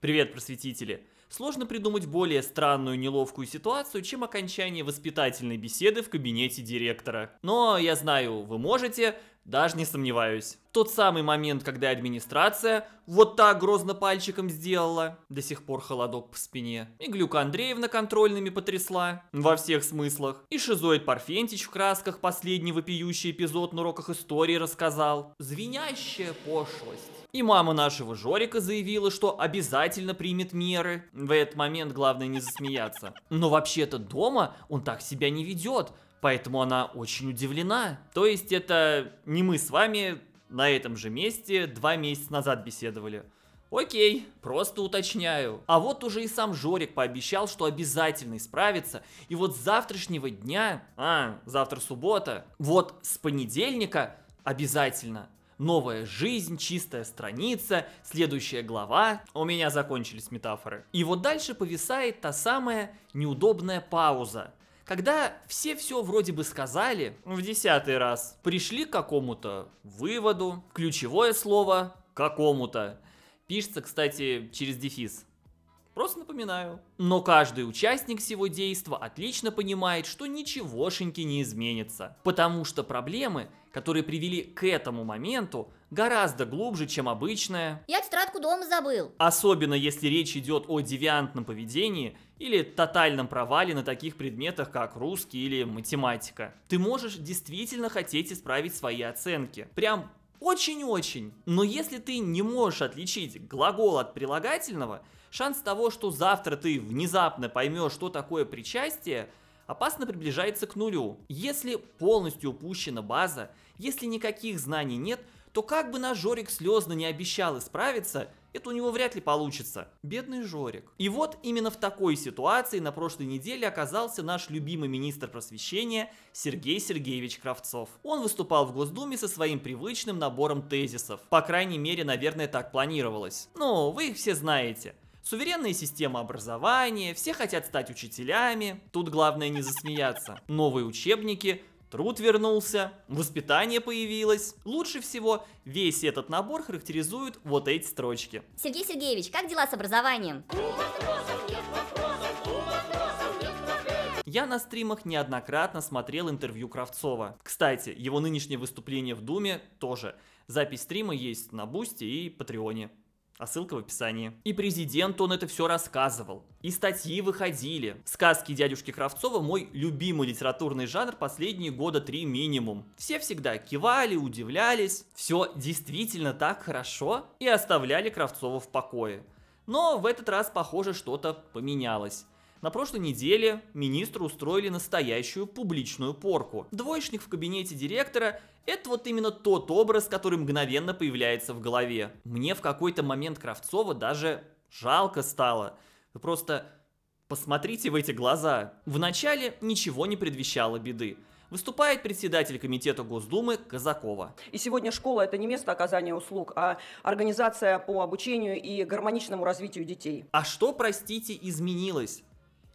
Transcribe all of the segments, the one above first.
Привет, просветители! Сложно придумать более странную неловкую ситуацию, чем окончание воспитательной беседы в кабинете директора. Но я знаю, вы можете, даже не сомневаюсь. Тот самый момент, когда администрация вот так грозно пальчиком сделала, до сих пор холодок по спине, и Глюка Андреевна контрольными потрясла, во всех смыслах, и шизоид Парфентич в красках последний вопиющий эпизод на уроках истории рассказал. Звенящая пошлость. И мама нашего Жорика заявила, что обязательно примет меры. В этот момент главное не засмеяться. Но вообще-то дома он так себя не ведет. Поэтому она очень удивлена. То есть это не мы с вами на этом же месте два месяца назад беседовали. Окей, просто уточняю. А вот уже и сам Жорик пообещал, что обязательно исправится. И вот с завтрашнего дня, а, завтра суббота, вот с понедельника обязательно новая жизнь, чистая страница, следующая глава. У меня закончились метафоры. И вот дальше повисает та самая неудобная пауза, когда все все вроде бы сказали, в десятый раз пришли к какому-то выводу, ключевое слово «какому-то». Пишется, кстати, через дефис. Просто напоминаю. Но каждый участник всего действа отлично понимает, что ничегошеньки не изменится. Потому что проблемы которые привели к этому моменту, гораздо глубже, чем обычное. Я тетрадку дома забыл. Особенно если речь идет о девиантном поведении или тотальном провале на таких предметах, как русский или математика. Ты можешь действительно хотеть исправить свои оценки. Прям очень-очень. Но если ты не можешь отличить глагол от прилагательного, шанс того, что завтра ты внезапно поймешь, что такое причастие – опасно приближается к нулю. Если полностью упущена база, если никаких знаний нет, то как бы наш Жорик слезно не обещал исправиться, это у него вряд ли получится. Бедный Жорик. И вот именно в такой ситуации на прошлой неделе оказался наш любимый министр просвещения Сергей Сергеевич Кравцов. Он выступал в Госдуме со своим привычным набором тезисов. По крайней мере, наверное, так планировалось. Но ну, вы их все знаете. Суверенная система образования, все хотят стать учителями, тут главное не засмеяться. Новые учебники, труд вернулся, воспитание появилось. Лучше всего весь этот набор характеризуют вот эти строчки. Сергей Сергеевич, как дела с образованием? Я на стримах неоднократно смотрел интервью Кравцова. Кстати, его нынешнее выступление в Думе тоже. Запись стрима есть на Бусти и Патреоне а ссылка в описании. И президенту он это все рассказывал, и статьи выходили. Сказки дядюшки Кравцова – мой любимый литературный жанр последние года три минимум. Все всегда кивали, удивлялись, все действительно так хорошо, и оставляли Кравцова в покое. Но в этот раз, похоже, что-то поменялось. На прошлой неделе министру устроили настоящую публичную порку. Двоечник в кабинете директора – это вот именно тот образ, который мгновенно появляется в голове. Мне в какой-то момент Кравцова даже жалко стало. Вы просто посмотрите в эти глаза. Вначале ничего не предвещало беды выступает председатель комитета Госдумы Казакова. И сегодня школа – это не место оказания услуг, а организация по обучению и гармоничному развитию детей. А что, простите, изменилось?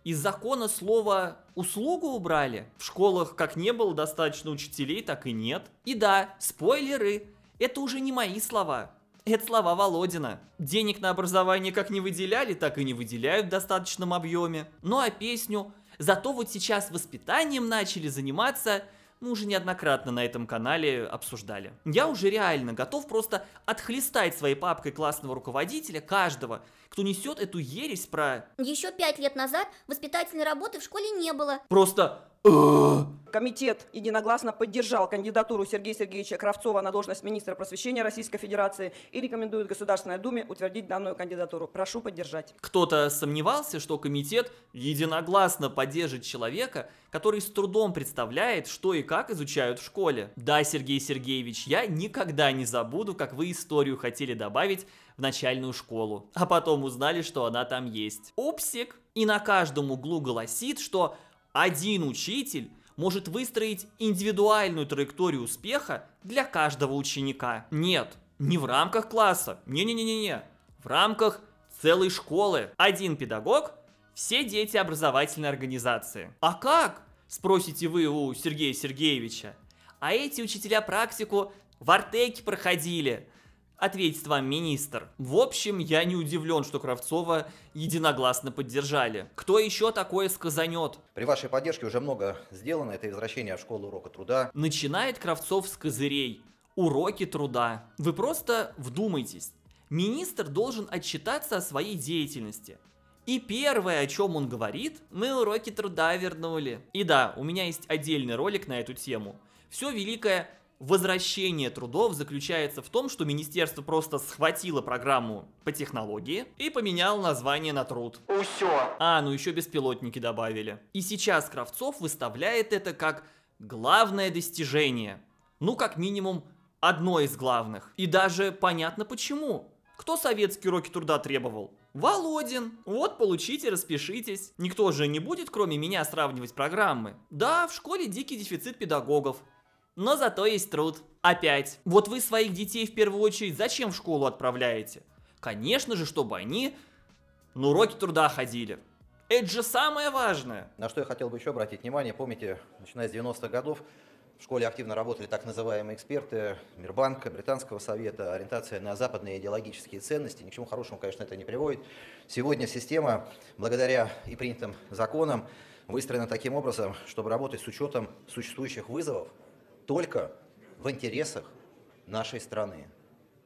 Из закона слова «услугу» убрали. В школах как не было достаточно учителей, так и нет. И да, спойлеры, это уже не мои слова. Это слова Володина. Денег на образование как не выделяли, так и не выделяют в достаточном объеме. Ну а песню «Зато вот сейчас воспитанием начали заниматься» мы уже неоднократно на этом канале обсуждали. Я уже реально готов просто отхлестать своей папкой классного руководителя каждого, кто несет эту ересь про... Еще пять лет назад воспитательной работы в школе не было. Просто Комитет единогласно поддержал кандидатуру Сергея Сергеевича Кравцова на должность министра просвещения Российской Федерации и рекомендует Государственной Думе утвердить данную кандидатуру. Прошу поддержать. Кто-то сомневался, что комитет единогласно поддержит человека, который с трудом представляет, что и как изучают в школе. Да, Сергей Сергеевич, я никогда не забуду, как вы историю хотели добавить в начальную школу, а потом узнали, что она там есть. Упсик! И на каждом углу гласит, что один учитель может выстроить индивидуальную траекторию успеха для каждого ученика. Нет, не в рамках класса, не-не-не-не, не, в рамках целой школы. Один педагог, все дети образовательной организации. А как? Спросите вы у Сергея Сергеевича. А эти учителя практику в Артеке проходили, ответит вам министр. В общем, я не удивлен, что Кравцова единогласно поддержали. Кто еще такое сказанет? При вашей поддержке уже много сделано, это возвращение в школу урока труда. Начинает Кравцов с козырей. Уроки труда. Вы просто вдумайтесь. Министр должен отчитаться о своей деятельности. И первое, о чем он говорит, мы уроки труда вернули. И да, у меня есть отдельный ролик на эту тему. Все великое Возвращение трудов заключается в том, что министерство просто схватило программу по технологии и поменяло название на труд. Усё. А, ну еще беспилотники добавили. И сейчас Кравцов выставляет это как главное достижение. Ну, как минимум, одно из главных. И даже понятно почему. Кто советские уроки труда требовал? Володин. Вот, получите, распишитесь. Никто же не будет, кроме меня, сравнивать программы. Да, в школе дикий дефицит педагогов. Но зато есть труд. Опять. Вот вы своих детей в первую очередь зачем в школу отправляете? Конечно же, чтобы они на уроки труда ходили. Это же самое важное. На что я хотел бы еще обратить внимание, помните, начиная с 90-х годов в школе активно работали так называемые эксперты Мирбанка, Британского совета, ориентация на западные идеологические ценности. Ни к чему хорошему, конечно, это не приводит. Сегодня система, благодаря и принятым законам, выстроена таким образом, чтобы работать с учетом существующих вызовов, только в интересах нашей страны,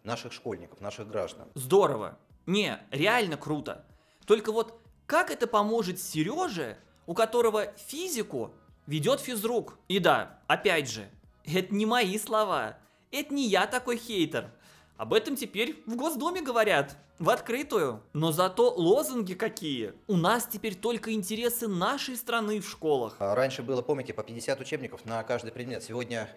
наших школьников, наших граждан. Здорово. Не, реально круто. Только вот как это поможет Сереже, у которого физику ведет физрук? И да, опять же, это не мои слова. Это не я такой хейтер. Об этом теперь в Госдуме говорят, в открытую. Но зато лозунги какие. У нас теперь только интересы нашей страны в школах. А раньше было, помните, по 50 учебников на каждый предмет. Сегодня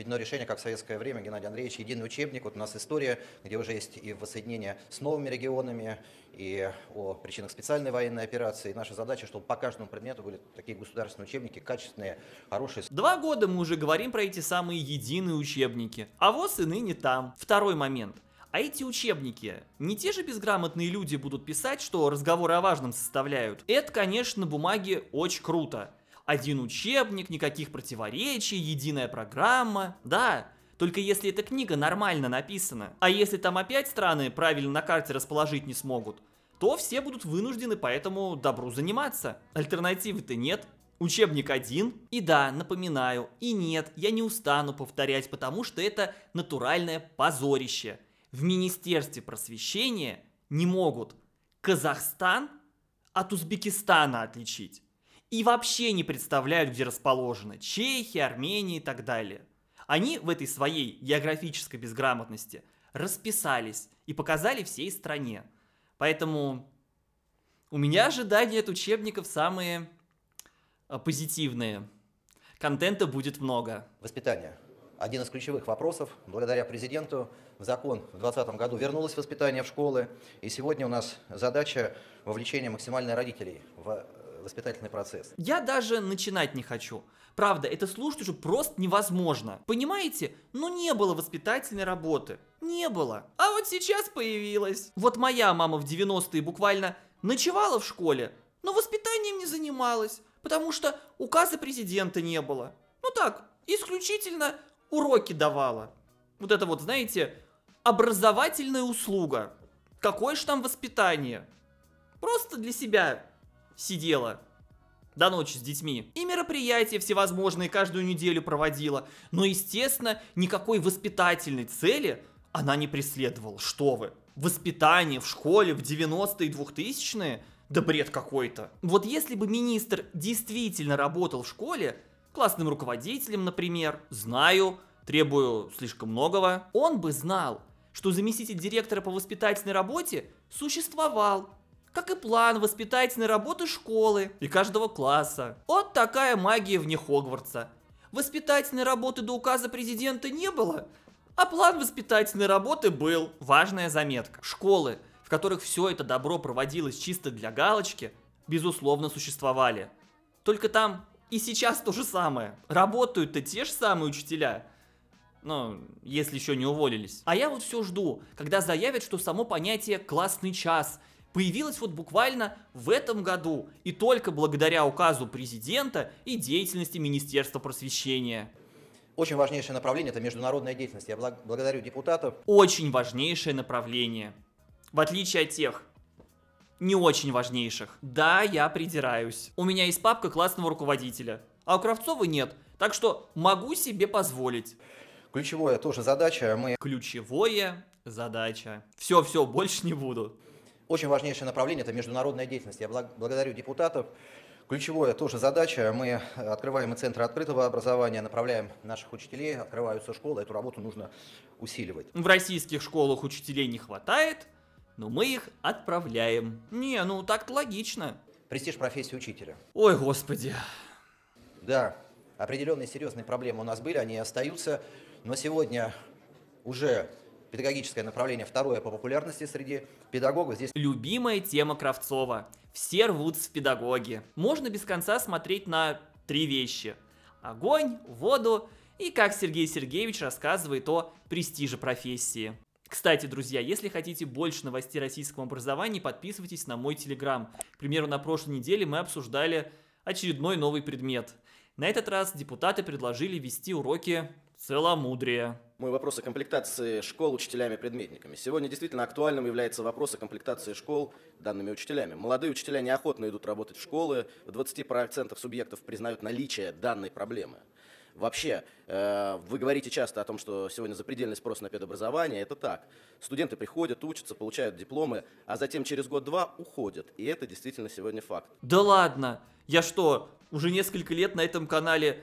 введено решение, как в советское время, Геннадий Андреевич, единый учебник. Вот у нас история, где уже есть и воссоединение с новыми регионами, и о причинах специальной военной операции. И наша задача, чтобы по каждому предмету были такие государственные учебники, качественные, хорошие. Два года мы уже говорим про эти самые единые учебники. А вот и ныне там. Второй момент. А эти учебники, не те же безграмотные люди будут писать, что разговоры о важном составляют? Это, конечно, бумаги очень круто. Один учебник, никаких противоречий, единая программа. Да, только если эта книга нормально написана. А если там опять страны правильно на карте расположить не смогут, то все будут вынуждены по этому добру заниматься. Альтернативы-то нет. Учебник один. И да, напоминаю, и нет, я не устану повторять, потому что это натуральное позорище. В Министерстве просвещения не могут Казахстан от Узбекистана отличить и вообще не представляют, где расположены Чехия, Армения и так далее. Они в этой своей географической безграмотности расписались и показали всей стране. Поэтому у меня ожидания от учебников самые а, позитивные. Контента будет много. Воспитание. Один из ключевых вопросов. Благодаря президенту в закон в 2020 году вернулось воспитание в школы. И сегодня у нас задача вовлечения максимально родителей в воспитательный процесс. Я даже начинать не хочу. Правда, это слушать уже просто невозможно. Понимаете? Ну не было воспитательной работы. Не было. А вот сейчас появилась. Вот моя мама в 90-е буквально ночевала в школе, но воспитанием не занималась, потому что указа президента не было. Ну так, исключительно уроки давала. Вот это вот, знаете, образовательная услуга. Какое же там воспитание? Просто для себя сидела до ночи с детьми. И мероприятия всевозможные каждую неделю проводила. Но, естественно, никакой воспитательной цели она не преследовала. Что вы? Воспитание в школе в 90-е и 2000-е? Да бред какой-то. Вот если бы министр действительно работал в школе, классным руководителем, например, знаю, требую слишком многого, он бы знал, что заместитель директора по воспитательной работе существовал, как и план воспитательной работы школы и каждого класса. Вот такая магия вне Хогвартса. Воспитательной работы до указа президента не было, а план воспитательной работы был. Важная заметка. Школы, в которых все это добро проводилось чисто для галочки, безусловно существовали. Только там и сейчас то же самое. Работают-то те же самые учителя, ну, если еще не уволились. А я вот все жду, когда заявят, что само понятие «классный час» появилась вот буквально в этом году и только благодаря указу президента и деятельности Министерства просвещения. Очень важнейшее направление – это международная деятельность. Я благодарю депутатов. Очень важнейшее направление. В отличие от тех, не очень важнейших. Да, я придираюсь. У меня есть папка классного руководителя, а у Кравцова нет. Так что могу себе позволить. Ключевое тоже задача. Мы... Ключевое задача. Все, все, больше не буду. Очень важнейшее направление – это международная деятельность. Я благодарю депутатов. Ключевая тоже задача. Мы открываем и центры открытого образования, направляем наших учителей, открываются школы. Эту работу нужно усиливать. В российских школах учителей не хватает, но мы их отправляем. Не, ну так-то логично. Престиж профессии учителя. Ой, господи. Да, определенные серьезные проблемы у нас были, они остаются, но сегодня уже педагогическое направление, второе по популярности среди педагогов. Здесь любимая тема Кравцова. Все рвутся в педагоги. Можно без конца смотреть на три вещи. Огонь, воду и как Сергей Сергеевич рассказывает о престиже профессии. Кстати, друзья, если хотите больше новостей о российском образовании, подписывайтесь на мой телеграм. К примеру, на прошлой неделе мы обсуждали очередной новый предмет. На этот раз депутаты предложили вести уроки Целомудрие. Мой вопрос о комплектации школ учителями предметниками. Сегодня действительно актуальным является вопрос о комплектации школ данными учителями. Молодые учителя неохотно идут работать в школы. В 20% субъектов признают наличие данной проблемы. Вообще, э, вы говорите часто о том, что сегодня запредельный спрос на педобразование. Это так. Студенты приходят, учатся, получают дипломы, а затем через год-два уходят. И это действительно сегодня факт. Да ладно! Я что, уже несколько лет на этом канале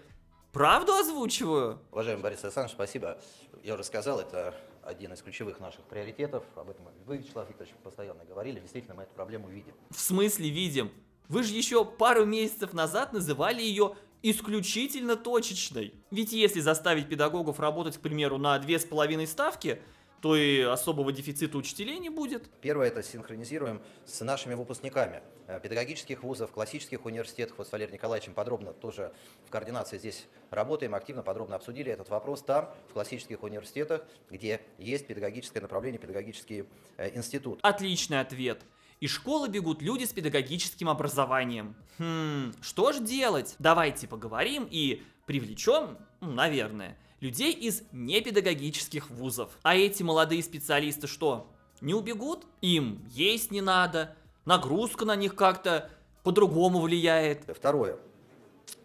Правду озвучиваю? Уважаемый Борис Александрович, спасибо. Я уже сказал, это один из ключевых наших приоритетов. Об этом вы, Вячеслав Викторович, постоянно говорили. Действительно, мы эту проблему видим. В смысле видим? Вы же еще пару месяцев назад называли ее исключительно точечной. Ведь если заставить педагогов работать, к примеру, на 2,5 ставки – то и особого дефицита учителей не будет. Первое – это синхронизируем с нашими выпускниками э, педагогических вузов, классических университетов. Вот с Валерием Николаевичем подробно тоже в координации здесь работаем, активно, подробно обсудили этот вопрос там, в классических университетах, где есть педагогическое направление, педагогический э, институт. Отличный ответ. Из школы бегут люди с педагогическим образованием. Хм, что же делать? Давайте поговорим и привлечем, наверное, людей из непедагогических вузов. А эти молодые специалисты что? Не убегут? Им есть не надо, нагрузка на них как-то по-другому влияет. Второе.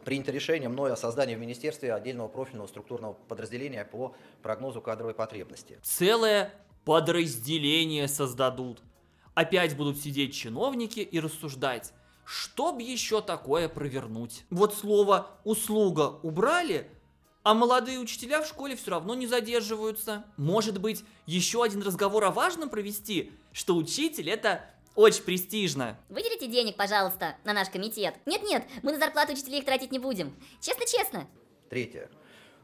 Принято решение мною о создании в министерстве отдельного профильного структурного подразделения по прогнозу кадровой потребности. Целое подразделение создадут. Опять будут сидеть чиновники и рассуждать, что б еще такое провернуть. Вот слово «услуга» убрали – а молодые учителя в школе все равно не задерживаются. Может быть, еще один разговор о важном провести, что учитель это очень престижно. Выделите денег, пожалуйста, на наш комитет. Нет-нет, мы на зарплату учителей их тратить не будем. Честно-честно. Третье.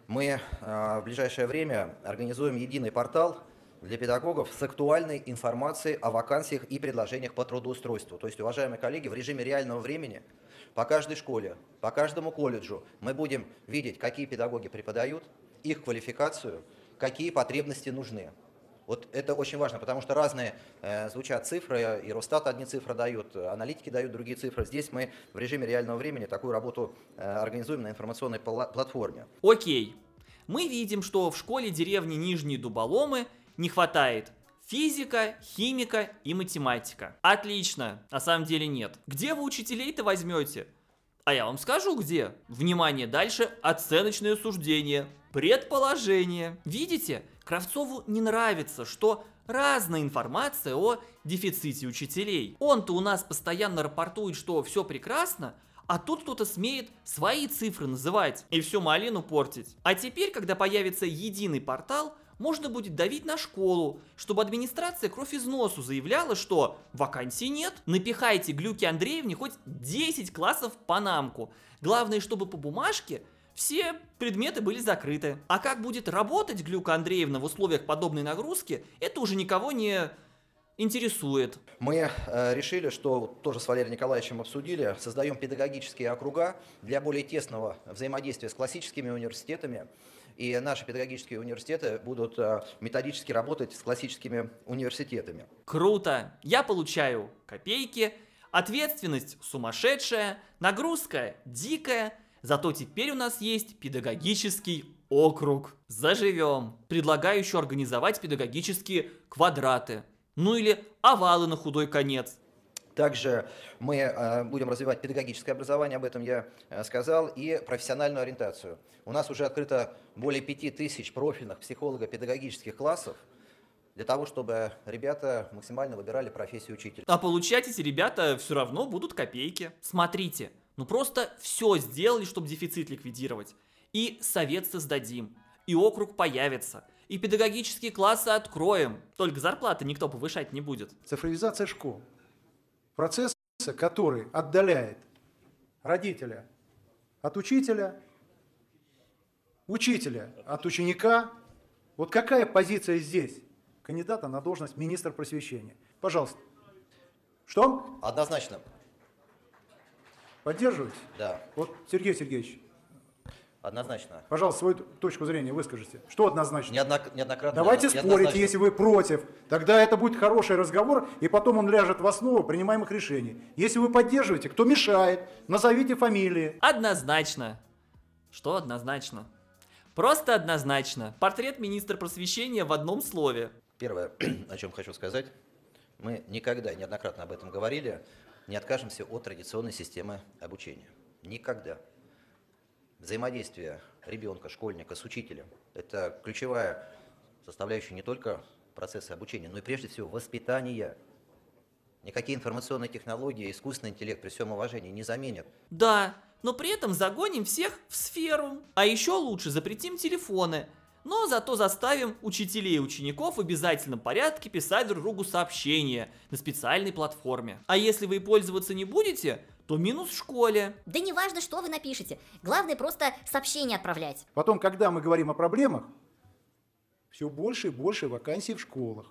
Мы э, в ближайшее время организуем единый портал для педагогов с актуальной информацией о вакансиях и предложениях по трудоустройству. То есть, уважаемые коллеги, в режиме реального времени по каждой школе, по каждому колледжу мы будем видеть, какие педагоги преподают, их квалификацию, какие потребности нужны. Вот это очень важно, потому что разные э, звучат цифры, и Росстат одни цифры дают, аналитики дают другие цифры. Здесь мы в режиме реального времени такую работу э, организуем на информационной платформе. Окей. Мы видим, что в школе деревни Нижние Дуболомы не хватает Физика, химика и математика. Отлично, на самом деле нет. Где вы учителей-то возьмете? А я вам скажу где. Внимание, дальше оценочное суждение, предположение. Видите, Кравцову не нравится, что разная информация о дефиците учителей. Он-то у нас постоянно рапортует, что все прекрасно, а тут кто-то смеет свои цифры называть и всю малину портить. А теперь, когда появится единый портал, можно будет давить на школу, чтобы администрация кровь из носу заявляла, что вакансий нет. Напихайте глюки Андреевне хоть 10 классов по намку. Главное, чтобы по бумажке все предметы были закрыты. А как будет работать глюка Андреевна в условиях подобной нагрузки, это уже никого не интересует. Мы э, решили, что тоже с Валерием Николаевичем обсудили, создаем педагогические округа для более тесного взаимодействия с классическими университетами и наши педагогические университеты будут э, методически работать с классическими университетами. Круто! Я получаю копейки, ответственность сумасшедшая, нагрузка дикая, зато теперь у нас есть педагогический округ. Заживем. Предлагаю еще организовать педагогические квадраты. Ну или овалы на худой конец. Также мы э, будем развивать педагогическое образование, об этом я э, сказал, и профессиональную ориентацию. У нас уже открыто более 5000 профильных психолого-педагогических классов, для того, чтобы ребята максимально выбирали профессию учителя. А получать эти ребята все равно будут копейки. Смотрите, ну просто все сделали, чтобы дефицит ликвидировать. И совет создадим, и округ появится, и педагогические классы откроем. Только зарплаты никто повышать не будет. Цифровизация школ процесса, который отдаляет родителя от учителя, учителя от ученика. Вот какая позиция здесь кандидата на должность министра просвещения? Пожалуйста. Что? Однозначно. Поддерживаете? Да. Вот, Сергей Сергеевич, Однозначно. Пожалуйста, свою точку зрения выскажите. Что однозначно? Неоднок... Неоднократно. Давайте неоднозначно. спорить, если вы против. Тогда это будет хороший разговор, и потом он ляжет в основу принимаемых решений. Если вы поддерживаете, кто мешает, назовите фамилии. Однозначно. Что однозначно? Просто однозначно. Портрет министра просвещения в одном слове. Первое, о чем хочу сказать. Мы никогда, неоднократно об этом говорили, не откажемся от традиционной системы обучения. Никогда взаимодействие ребенка, школьника с учителем – это ключевая составляющая не только процесса обучения, но и прежде всего воспитания. Никакие информационные технологии, искусственный интеллект при всем уважении не заменят. Да, но при этом загоним всех в сферу. А еще лучше запретим телефоны – но зато заставим учителей и учеников в обязательном порядке писать друг другу сообщения на специальной платформе. А если вы пользоваться не будете, то минус в школе. Да не важно, что вы напишете. Главное просто сообщение отправлять. Потом, когда мы говорим о проблемах, все больше и больше вакансий в школах.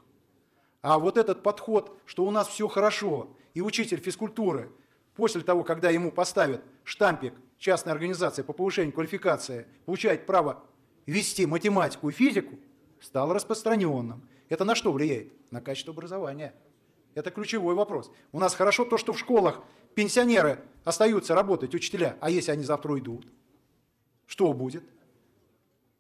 А вот этот подход, что у нас все хорошо, и учитель физкультуры после того, когда ему поставят штампик частной организации по повышению квалификации, получает право вести математику и физику стало распространенным. Это на что влияет? На качество образования. Это ключевой вопрос. У нас хорошо то, что в школах пенсионеры остаются работать, учителя, а если они завтра уйдут? Что будет?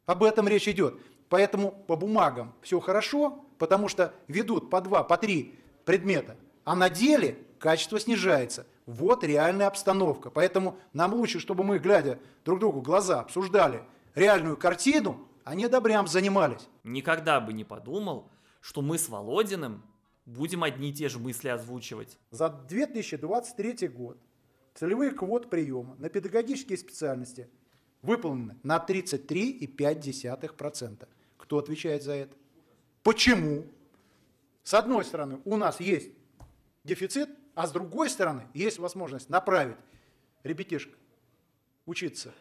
Об этом речь идет. Поэтому по бумагам все хорошо, потому что ведут по два, по три предмета, а на деле качество снижается. Вот реальная обстановка. Поэтому нам лучше, чтобы мы, глядя друг другу в глаза, обсуждали – реальную картину, они добрям занимались. Никогда бы не подумал, что мы с Володиным будем одни и те же мысли озвучивать. За 2023 год целевые квот приема на педагогические специальности выполнены на 33,5%. Кто отвечает за это? Почему? С одной стороны, у нас есть дефицит, а с другой стороны, есть возможность направить ребятишек учиться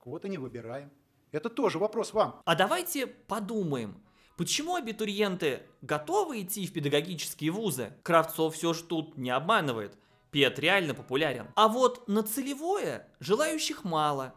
кого-то не выбираем. Это тоже вопрос вам. А давайте подумаем, почему абитуриенты готовы идти в педагогические вузы? Кравцов все же тут не обманывает. Пет реально популярен. А вот на целевое желающих мало.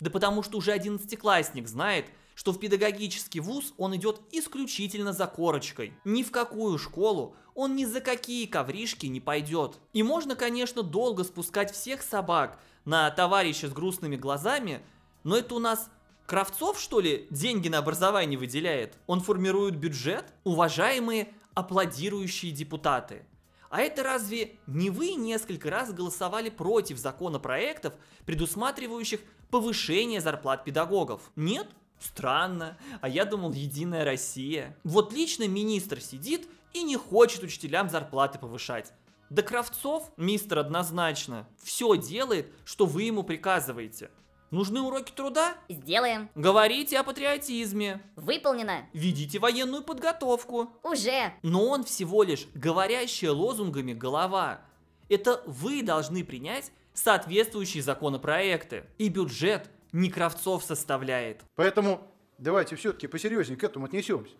Да потому что уже одиннадцатиклассник знает, что в педагогический вуз он идет исключительно за корочкой. Ни в какую школу он ни за какие ковришки не пойдет. И можно, конечно, долго спускать всех собак на товарища с грустными глазами, но это у нас Кравцов, что ли, деньги на образование выделяет? Он формирует бюджет? Уважаемые аплодирующие депутаты. А это разве не вы несколько раз голосовали против законопроектов, предусматривающих повышение зарплат педагогов? Нет? Странно, а я думал Единая Россия. Вот лично министр сидит и не хочет учителям зарплаты повышать. Да Кравцов, мистер однозначно, все делает, что вы ему приказываете. Нужны уроки труда? Сделаем. Говорите о патриотизме. Выполнено. Ведите военную подготовку. Уже. Но он всего лишь говорящая лозунгами голова. Это вы должны принять соответствующие законопроекты. И бюджет не Кравцов составляет. Поэтому давайте все-таки посерьезнее к этому отнесемся.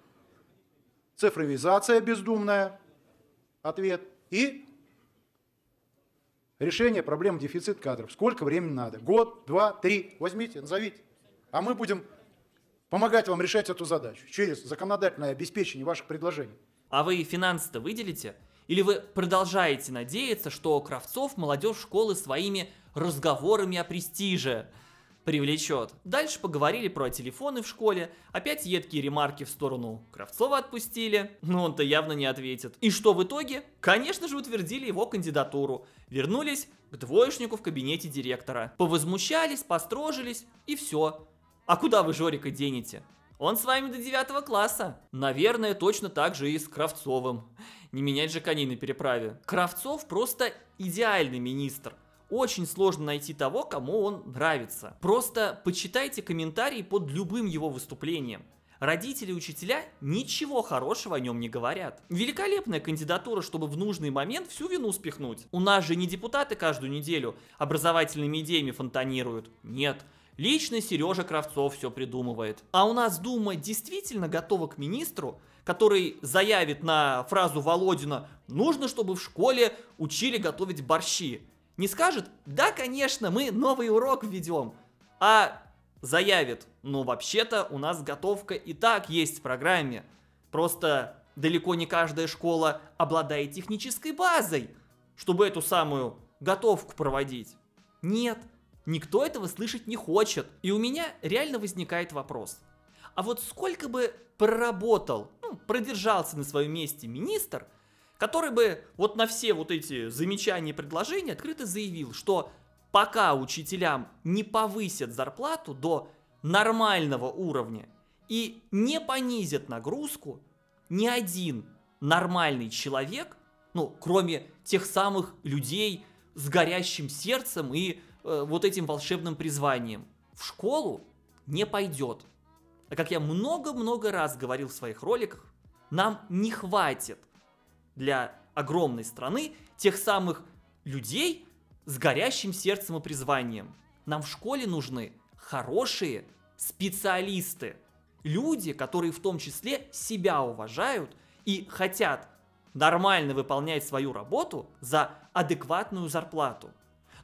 Цифровизация бездумная. Ответ. И решение проблем дефицит кадров. Сколько времени надо? Год, два, три. Возьмите, назовите. А мы будем помогать вам решать эту задачу через законодательное обеспечение ваших предложений. А вы финансы-то выделите? Или вы продолжаете надеяться, что Кравцов молодежь школы своими разговорами о престиже привлечет. Дальше поговорили про телефоны в школе, опять едкие ремарки в сторону Кравцова отпустили, но он-то явно не ответит. И что в итоге? Конечно же утвердили его кандидатуру, вернулись к двоечнику в кабинете директора. Повозмущались, построжились и все. А куда вы Жорика денете? Он с вами до девятого класса. Наверное, точно так же и с Кравцовым. Не менять же коней на переправе. Кравцов просто идеальный министр очень сложно найти того, кому он нравится. Просто почитайте комментарии под любым его выступлением. Родители и учителя ничего хорошего о нем не говорят. Великолепная кандидатура, чтобы в нужный момент всю вину спихнуть. У нас же не депутаты каждую неделю образовательными идеями фонтанируют. Нет, Лично Сережа Кравцов все придумывает. А у нас Дума действительно готова к министру, который заявит на фразу Володина «Нужно, чтобы в школе учили готовить борщи». Не скажет, да, конечно, мы новый урок введем, а заявит, ну, вообще-то у нас готовка и так есть в программе. Просто далеко не каждая школа обладает технической базой, чтобы эту самую готовку проводить. Нет, никто этого слышать не хочет. И у меня реально возникает вопрос. А вот сколько бы проработал, ну, продержался на своем месте министр, который бы вот на все вот эти замечания и предложения открыто заявил, что пока учителям не повысят зарплату до нормального уровня и не понизят нагрузку, ни один нормальный человек, ну, кроме тех самых людей с горящим сердцем и э, вот этим волшебным призванием, в школу не пойдет. А как я много-много раз говорил в своих роликах, нам не хватит – для огромной страны тех самых людей с горящим сердцем и призванием. Нам в школе нужны хорошие специалисты, люди, которые в том числе себя уважают и хотят нормально выполнять свою работу за адекватную зарплату.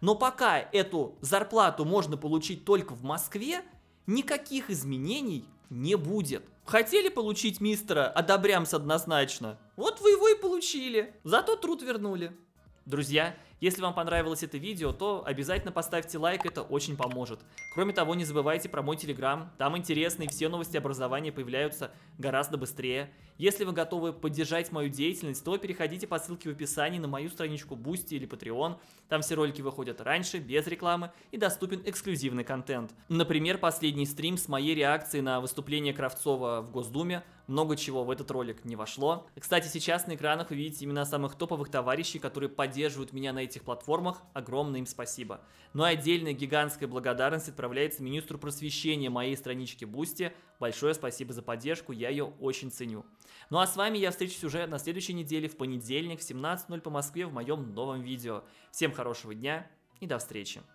Но пока эту зарплату можно получить только в Москве, никаких изменений не будет. Хотели получить мистера «Одобрямс» однозначно? Вот вы его и получили. Зато труд вернули. Друзья, если вам понравилось это видео, то обязательно поставьте лайк, это очень поможет. Кроме того, не забывайте про мой телеграм, там интересные все новости образования появляются гораздо быстрее. Если вы готовы поддержать мою деятельность, то переходите по ссылке в описании на мою страничку Boosty или Patreon, там все ролики выходят раньше, без рекламы и доступен эксклюзивный контент. Например, последний стрим с моей реакцией на выступление Кравцова в Госдуме, много чего в этот ролик не вошло. Кстати, сейчас на экранах вы видите имена самых топовых товарищей, которые поддерживают меня на этих платформах. Огромное им спасибо. Ну и а отдельная гигантская благодарность отправляется министру просвещения моей странички Бусти. Большое спасибо за поддержку, я ее очень ценю. Ну а с вами я встречусь уже на следующей неделе в понедельник в 17.00 по Москве в моем новом видео. Всем хорошего дня и до встречи.